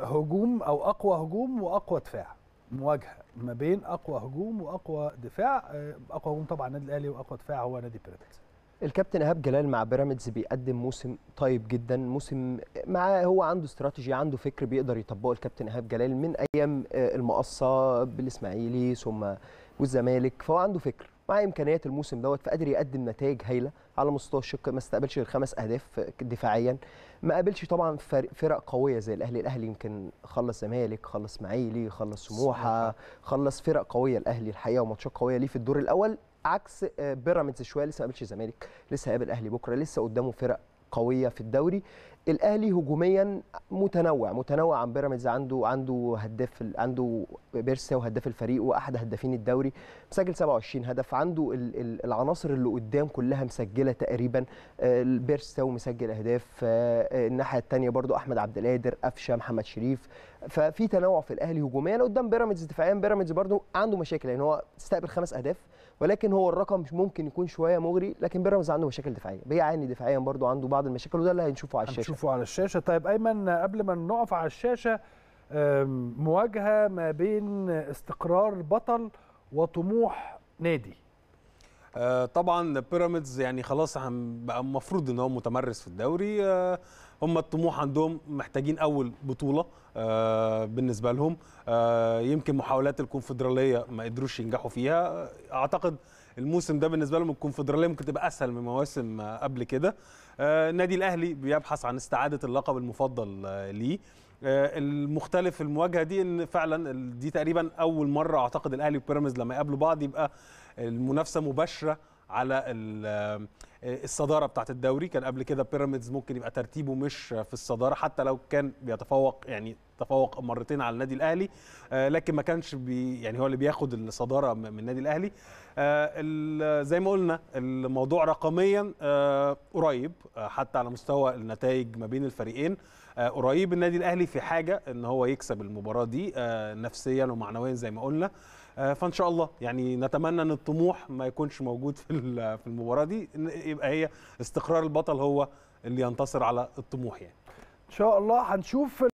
هجوم او اقوى هجوم واقوى دفاع مواجهه ما بين اقوى هجوم واقوى دفاع آه، اقوى هجوم طبعا النادي الاهلي واقوى دفاع هو نادي بيراميدز الكابتن ايهاب جلال مع بيراميدز بيقدم موسم طيب جدا موسم معاه هو عنده استراتيجي عنده فكر بيقدر يطبقه الكابتن ايهاب جلال من ايام آه، المقصه بالاسماعيلي ثم والزمالك فهو عنده فكر مع امكانيات الموسم دوت فقدر يقدم نتائج هايله على مستوى الشق ما استقبلش غير خمس اهداف آه، دفاعيا ما قابلش طبعا فرق قويه زي الاهلي الاهلي يمكن خلص زمالك خلص اسماعيلي خلص سموحه خلص فرق قويه الاهلي الحقيقه وماتشات قويه ليه في الدور الاول عكس آه، بيراميدز شويه لسه ما قابلش الزمالك لسه هيقابل الاهلي بكره لسه قدامه فرق قويه في الدوري الاهلي هجوميا متنوع متنوع عن بيراميدز عنده عنده هداف عنده بيرسا وهداف الفريق واحد هدافين الدوري مسجل 27 هدف عنده العناصر اللي قدام كلها مسجله تقريبا آه، بيرسا ومسجل اهداف آه، آه، الناحيه الثانيه برضو احمد عبد القادر قفشه محمد شريف ففي تنوع في الاهلي هجوميا قدام بيراميدز دفاعيا بيراميدز برضو عنده مشاكل لان يعني هو استقبل خمس اهداف ولكن هو الرقم ممكن يكون شويه مغري لكن بيراميدز عنده مشاكل دفاعيه بيعاني دفاعيا برضو عنده بعض المشاكل وده اللي هنشوفه على الشاشه بنشوفه على الشاشه طيب ايمن قبل ما نقف على الشاشه مواجهه ما بين استقرار بطل وطموح نادي آه، طبعا بيراميدز يعني خلاص بقى المفروض ان هو متمرس في الدوري آه، هم الطموح عندهم محتاجين اول بطوله آه، بالنسبه لهم يمكن محاولات الكونفدراليه ما قدروش ينجحوا فيها اعتقد الموسم ده بالنسبه لهم الكونفدراليه ممكن تبقى اسهل من مواسم قبل كده النادي آه، الاهلي بيبحث عن استعاده اللقب المفضل آه، ليه آه، المختلف في المواجهه دي ان فعلا دي تقريبا اول مره اعتقد الاهلي وبيراميدز لما يقابلوا بعض يبقى المنافسه مباشره على الصداره بتاعت الدوري كان قبل كده بيراميدز ممكن يبقى ترتيبه مش في الصداره حتى لو كان بيتفوق يعني تفوق مرتين على النادي الاهلي آه، لكن ما كانش بي يعني هو اللي بياخد الصداره من النادي الاهلي آه، زي ما قلنا الموضوع رقميا آه، قريب حتى على مستوى النتائج ما بين الفريقين قريب النادي الاهلي في حاجه ان هو يكسب المباراه دي نفسيا ومعنويا زي ما قلنا آه، فان شاء الله يعني نتمنى ان الطموح ما يكونش موجود في في المباراه دي يبقى هي استقرار البطل هو اللي ينتصر على الطموح يعني ان شاء الله هنشوف